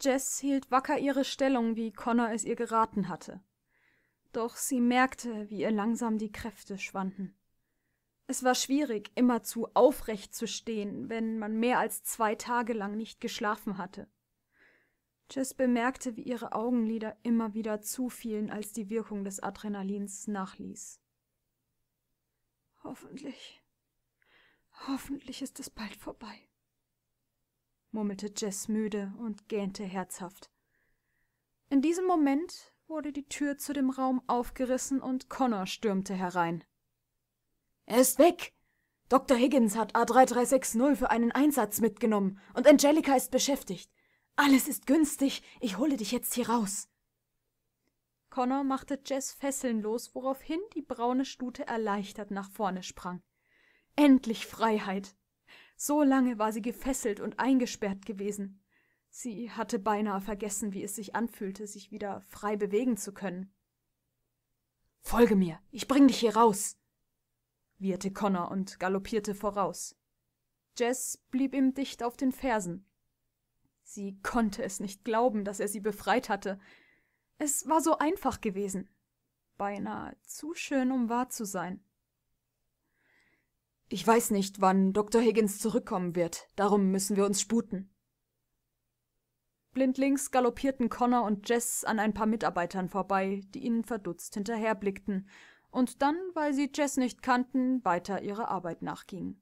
Jess hielt wacker ihre Stellung, wie Connor es ihr geraten hatte. Doch sie merkte, wie ihr langsam die Kräfte schwanden. Es war schwierig, immerzu aufrecht zu stehen, wenn man mehr als zwei Tage lang nicht geschlafen hatte. Jess bemerkte, wie ihre Augenlider immer wieder zufielen, als die Wirkung des Adrenalins nachließ. Hoffentlich, hoffentlich ist es bald vorbei murmelte Jess müde und gähnte herzhaft. In diesem Moment wurde die Tür zu dem Raum aufgerissen und Connor stürmte herein. Er ist weg! Dr. Higgins hat A3360 für einen Einsatz mitgenommen und Angelica ist beschäftigt. Alles ist günstig, ich hole dich jetzt hier raus. Connor machte Jess Fesseln los, woraufhin die braune Stute erleichtert nach vorne sprang. Endlich Freiheit! so lange war sie gefesselt und eingesperrt gewesen sie hatte beinahe vergessen wie es sich anfühlte sich wieder frei bewegen zu können folge mir ich bring dich hier raus wieherte connor und galoppierte voraus Jess blieb ihm dicht auf den fersen sie konnte es nicht glauben dass er sie befreit hatte es war so einfach gewesen beinahe zu schön um wahr zu sein ich weiß nicht, wann Dr. Higgins zurückkommen wird. Darum müssen wir uns sputen. Blindlings galoppierten Connor und Jess an ein paar Mitarbeitern vorbei, die ihnen verdutzt hinterherblickten und dann, weil sie Jess nicht kannten, weiter ihrer Arbeit nachgingen.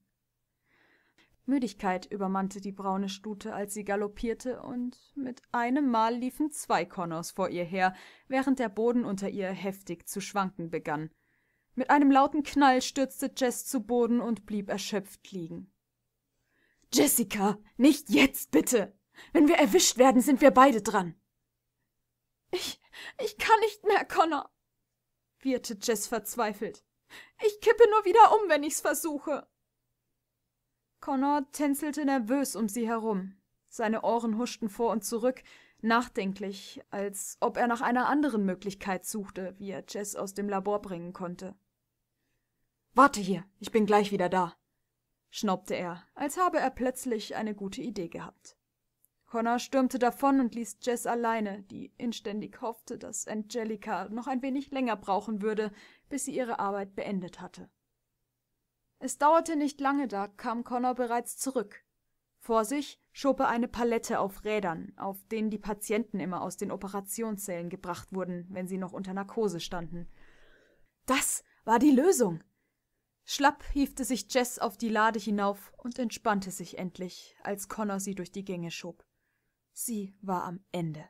Müdigkeit übermannte die braune Stute, als sie galoppierte, und mit einem Mal liefen zwei Connors vor ihr her, während der Boden unter ihr heftig zu schwanken begann. Mit einem lauten Knall stürzte Jess zu Boden und blieb erschöpft liegen. Jessica, nicht jetzt, bitte. Wenn wir erwischt werden, sind wir beide dran. Ich, ich kann nicht mehr, Connor, wirrte Jess verzweifelt. Ich kippe nur wieder um, wenn ich's versuche. Connor tänzelte nervös um sie herum. Seine Ohren huschten vor und zurück, nachdenklich, als ob er nach einer anderen Möglichkeit suchte, wie er Jess aus dem Labor bringen konnte. Warte hier, ich bin gleich wieder da, schnaubte er, als habe er plötzlich eine gute Idee gehabt. Connor stürmte davon und ließ Jess alleine, die inständig hoffte, dass Angelica noch ein wenig länger brauchen würde, bis sie ihre Arbeit beendet hatte. Es dauerte nicht lange, da kam Connor bereits zurück. Vor sich schob er eine Palette auf Rädern, auf denen die Patienten immer aus den Operationszellen gebracht wurden, wenn sie noch unter Narkose standen. Das war die Lösung schlapp hiefte sich jess auf die lade hinauf und entspannte sich endlich als connor sie durch die gänge schob sie war am ende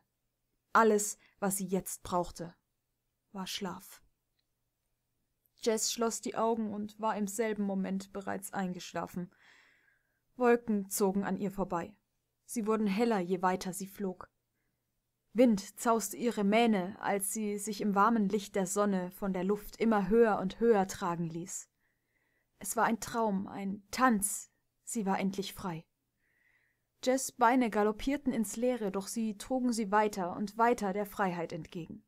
alles was sie jetzt brauchte war schlaf jess schloß die augen und war im selben moment bereits eingeschlafen wolken zogen an ihr vorbei sie wurden heller je weiter sie flog wind zauste ihre mähne als sie sich im warmen licht der sonne von der luft immer höher und höher tragen ließ es war ein traum ein tanz sie war endlich frei Jess beine galoppierten ins leere doch sie trugen sie weiter und weiter der freiheit entgegen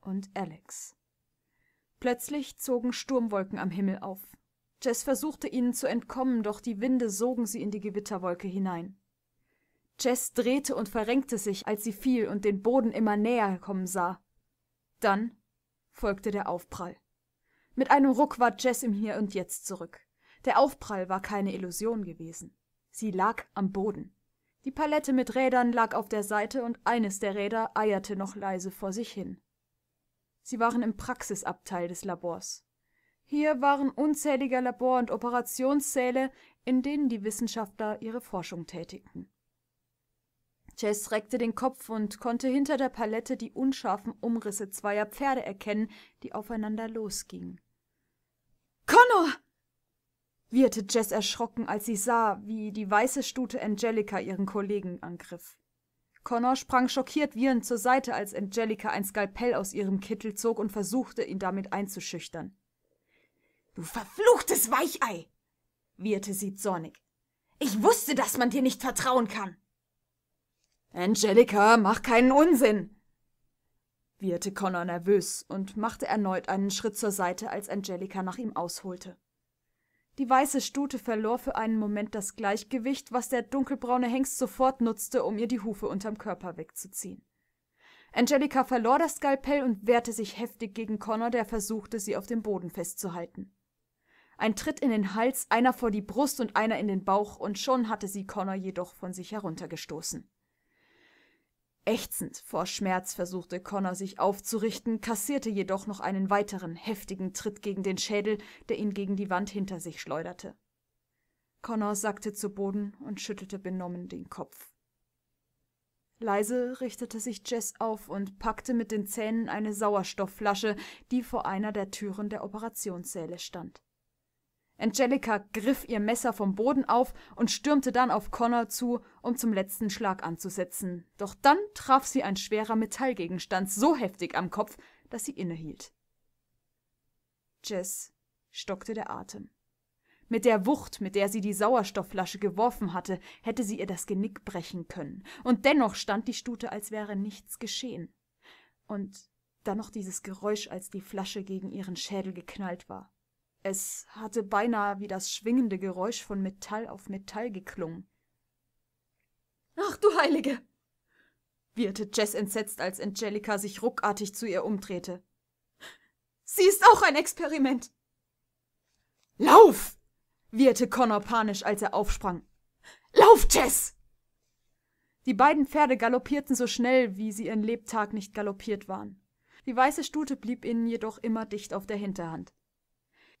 und alex plötzlich zogen sturmwolken am himmel auf Jess versuchte ihnen zu entkommen doch die winde sogen sie in die gewitterwolke hinein Jess drehte und verrenkte sich als sie fiel und den boden immer näher kommen sah dann folgte der aufprall mit einem Ruck war Jess im Hier und Jetzt zurück. Der Aufprall war keine Illusion gewesen. Sie lag am Boden. Die Palette mit Rädern lag auf der Seite und eines der Räder eierte noch leise vor sich hin. Sie waren im Praxisabteil des Labors. Hier waren unzählige Labor- und Operationssäle, in denen die Wissenschaftler ihre Forschung tätigten. Jess reckte den Kopf und konnte hinter der Palette die unscharfen Umrisse zweier Pferde erkennen, die aufeinander losgingen wirrte Jess erschrocken, als sie sah, wie die weiße Stute Angelica ihren Kollegen angriff. Connor sprang schockiert wirrend zur Seite, als Angelica ein Skalpell aus ihrem Kittel zog und versuchte, ihn damit einzuschüchtern. Du verfluchtes Weichei! wirrte sie zornig. Ich wusste, dass man dir nicht vertrauen kann. Angelica, mach keinen Unsinn! wirrte Connor nervös und machte erneut einen Schritt zur Seite, als Angelica nach ihm ausholte die weiße Stute verlor für einen Moment das Gleichgewicht, was der dunkelbraune Hengst sofort nutzte, um ihr die Hufe unterm Körper wegzuziehen. Angelika verlor das Skalpell und wehrte sich heftig gegen Connor, der versuchte, sie auf dem Boden festzuhalten. Ein Tritt in den Hals, einer vor die Brust und einer in den Bauch, und schon hatte sie Connor jedoch von sich heruntergestoßen Ächzend vor Schmerz versuchte Connor sich aufzurichten, kassierte jedoch noch einen weiteren heftigen Tritt gegen den Schädel, der ihn gegen die Wand hinter sich schleuderte. Connor sackte zu Boden und schüttelte benommen den Kopf. Leise richtete sich Jess auf und packte mit den Zähnen eine Sauerstoffflasche, die vor einer der Türen der Operationssäle stand. Angelica griff ihr Messer vom Boden auf und stürmte dann auf Connor zu, um zum letzten Schlag anzusetzen. Doch dann traf sie ein schwerer Metallgegenstand so heftig am Kopf, dass sie innehielt. Jess stockte der Atem. Mit der Wucht, mit der sie die Sauerstoffflasche geworfen hatte, hätte sie ihr das Genick brechen können. Und dennoch stand die Stute, als wäre nichts geschehen. Und dann noch dieses Geräusch, als die Flasche gegen ihren Schädel geknallt war es hatte beinahe wie das schwingende geräusch von metall auf metall geklungen ach du heilige wieherte jess entsetzt als angelica sich ruckartig zu ihr umdrehte sie ist auch ein experiment lauf wieherte connor panisch als er aufsprang lauf jess die beiden pferde galoppierten so schnell wie sie ihren lebtag nicht galoppiert waren die weiße stute blieb ihnen jedoch immer dicht auf der hinterhand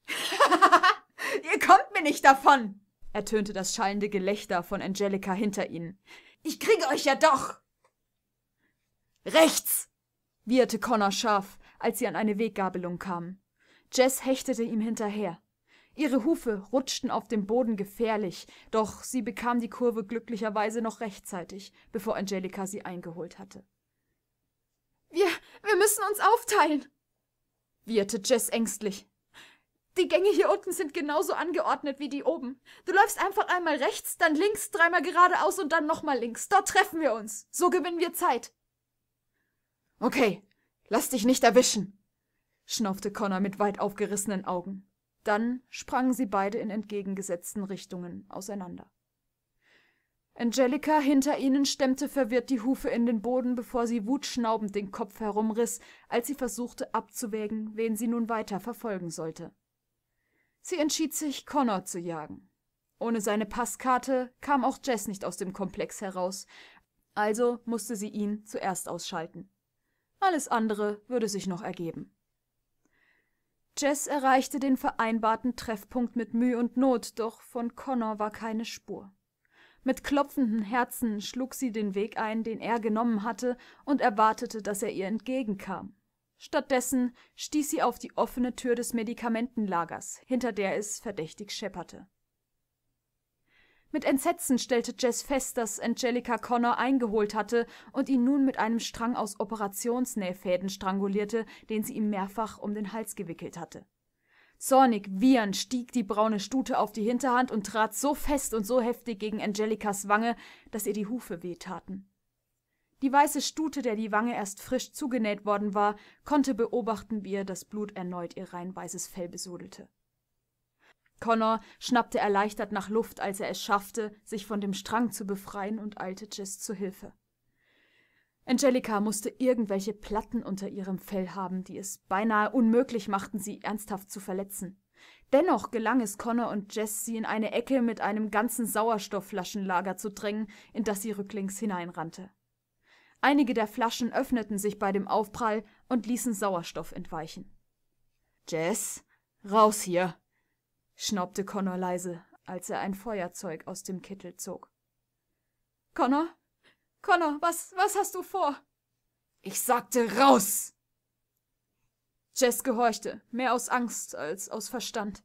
Ihr kommt mir nicht davon! ertönte das schallende Gelächter von Angelica hinter ihnen. Ich kriege euch ja doch! Rechts! wieherte Connor scharf, als sie an eine Weggabelung kamen. Jess hechtete ihm hinterher. Ihre Hufe rutschten auf dem Boden gefährlich, doch sie bekam die Kurve glücklicherweise noch rechtzeitig, bevor Angelica sie eingeholt hatte. Wir, wir müssen uns aufteilen, wieherte Jess ängstlich. Die Gänge hier unten sind genauso angeordnet wie die oben. Du läufst einfach einmal rechts, dann links, dreimal geradeaus und dann nochmal links. Dort treffen wir uns. So gewinnen wir Zeit. Okay, lass dich nicht erwischen, schnaufte Connor mit weit aufgerissenen Augen. Dann sprangen sie beide in entgegengesetzten Richtungen auseinander. Angelica hinter ihnen stemmte verwirrt die Hufe in den Boden, bevor sie wutschnaubend den Kopf herumriss, als sie versuchte abzuwägen, wen sie nun weiter verfolgen sollte. Sie entschied sich, Connor zu jagen. Ohne seine Passkarte kam auch Jess nicht aus dem Komplex heraus, also musste sie ihn zuerst ausschalten. Alles andere würde sich noch ergeben. Jess erreichte den vereinbarten Treffpunkt mit Mühe und Not, doch von Connor war keine Spur. Mit klopfenden Herzen schlug sie den Weg ein, den er genommen hatte, und erwartete, dass er ihr entgegenkam. Stattdessen stieß sie auf die offene Tür des Medikamentenlagers, hinter der es verdächtig schepperte. Mit Entsetzen stellte Jess fest, dass Angelica Connor eingeholt hatte und ihn nun mit einem Strang aus Operationsnähfäden strangulierte, den sie ihm mehrfach um den Hals gewickelt hatte. Zornig wiehernd stieg die braune Stute auf die Hinterhand und trat so fest und so heftig gegen Angelicas Wange, dass ihr die Hufe wehtaten die weiße Stute, der die Wange erst frisch zugenäht worden war, konnte beobachten, wie ihr das Blut erneut ihr rein weißes Fell besudelte. Connor schnappte erleichtert nach Luft, als er es schaffte, sich von dem Strang zu befreien und eilte Jess zu Hilfe. Angelica musste irgendwelche Platten unter ihrem Fell haben, die es beinahe unmöglich machten, sie ernsthaft zu verletzen. Dennoch gelang es Connor und Jess, sie in eine Ecke mit einem ganzen Sauerstoffflaschenlager zu drängen, in das sie rücklings hineinrannte. Einige der Flaschen öffneten sich bei dem Aufprall und ließen Sauerstoff entweichen. Jess, raus hier, schnaubte Connor leise, als er ein Feuerzeug aus dem Kittel zog. Connor? Connor, was, was hast du vor? Ich sagte raus! Jess gehorchte, mehr aus Angst als aus Verstand.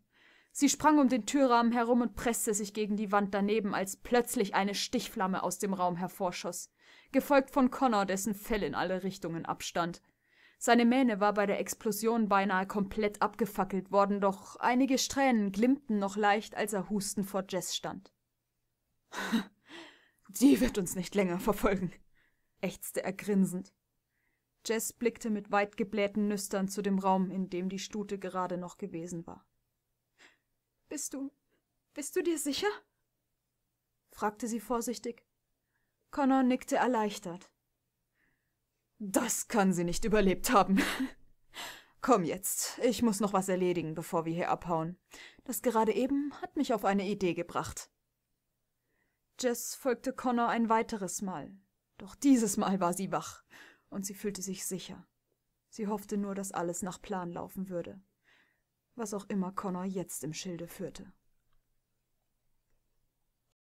Sie sprang um den Türrahmen herum und presste sich gegen die Wand daneben, als plötzlich eine Stichflamme aus dem Raum hervorschoss, gefolgt von Connor, dessen Fell in alle Richtungen abstand. Seine Mähne war bei der Explosion beinahe komplett abgefackelt worden, doch einige Strähnen glimmten noch leicht, als er hustend vor Jess stand. Die wird uns nicht länger verfolgen, ächzte er grinsend. Jess blickte mit weit geblähten Nüstern zu dem Raum, in dem die Stute gerade noch gewesen war. Bist du. bist du dir sicher? fragte sie vorsichtig. Connor nickte erleichtert. Das kann sie nicht überlebt haben. Komm jetzt, ich muss noch was erledigen, bevor wir hier abhauen. Das gerade eben hat mich auf eine Idee gebracht. Jess folgte Connor ein weiteres Mal, doch dieses Mal war sie wach und sie fühlte sich sicher. Sie hoffte nur, dass alles nach Plan laufen würde was auch immer Connor jetzt im Schilde führte.